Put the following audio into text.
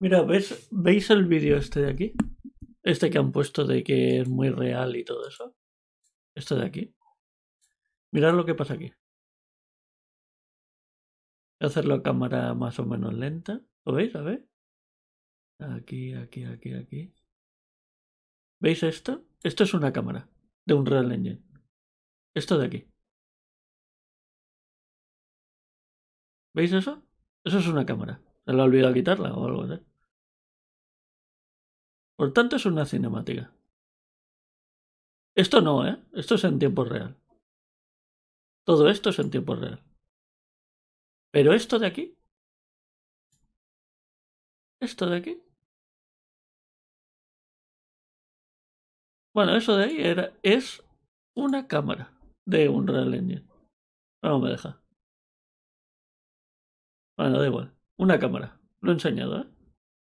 Mira, ¿veis el vídeo este de aquí? Este que han puesto de que es muy real y todo eso. Esto de aquí. Mirad lo que pasa aquí. Voy a hacerlo cámara más o menos lenta. ¿Lo veis? A ver. Aquí, aquí, aquí, aquí. ¿Veis esto? Esto es una cámara de un Real Engine. Esto de aquí. ¿Veis eso? Eso es una cámara. Se la ha olvidado quitarla o algo, así. Por tanto, es una cinemática. Esto no, ¿eh? Esto es en tiempo real. Todo esto es en tiempo real. Pero esto de aquí. Esto de aquí. Bueno, eso de ahí era, es una cámara de un Real Engine. No me deja. Bueno, da igual. Una cámara. Lo he enseñado, ¿eh?